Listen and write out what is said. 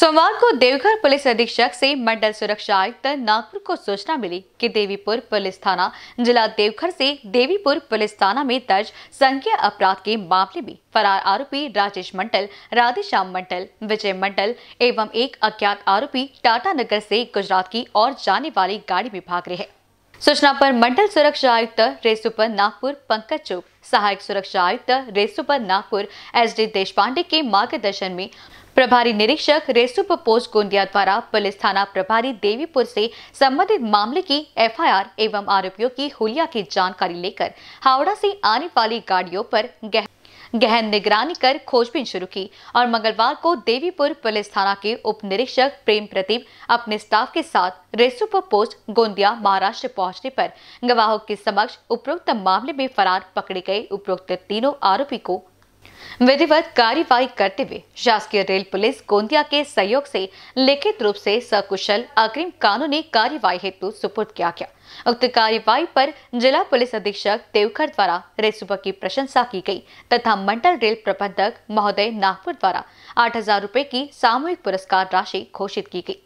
सोमवार को देवघर पुलिस अधीक्षक से मंडल सुरक्षा आयुक्त नागपुर को सूचना मिली कि देवीपुर पुलिस थाना जिला देवघर से देवीपुर पुलिस थाना में दर्ज संख्या अपराध के मामले में फरार आरोपी राजेश मंडल राधेश्याम मंडल विजय मंडल एवं एक अज्ञात आरोपी टाटानगर से गुजरात की ओर जाने वाली गाड़ी में भाग रहे हैं सूचना पर मंडल सुरक्षा आयुक्त रेसुपर नागपुर पंकज चौक सहायक सुरक्षा आयुक्त रेसुपर नागपुर एस डी देशपांडे के मार्गदर्शन में प्रभारी निरीक्षक रेसुप पोस्ट गोंदिया द्वारा पुलिस थाना प्रभारी देवीपुर से संबंधित मामले की एफआईआर एवं आरोपियों की हुलिया की जानकारी लेकर हावड़ा से आने वाली गाड़ियों पर गहन गहन निगरानी कर खोजबीन शुरू की और मंगलवार को देवीपुर पुलिस थाना के उप निरीक्षक प्रेम प्रतीप अपने स्टाफ के साथ रेसुप पोस्ट गोंदिया महाराष्ट्र पहुंचने पर गवाहों के समक्ष उपरोक्त मामले में फरार पकड़े गए उपरोक्त तीनों आरोपी को विधिवत कार्यवाही करते हुए शासकीय रेल पुलिस गोंदिया के सहयोग से लिखित रूप से सकुशल अग्रिम कानूनी कार्यवाही हेतु सुपुर्द किया गया उक्त कार्यवाही पर जिला पुलिस अधीक्षक देवखर द्वारा रेसुबा की प्रशंसा की गई तथा मंडल रेल प्रबंधक महोदय नागपुर द्वारा आठ हजार रूपए की सामूहिक पुरस्कार राशि घोषित की गयी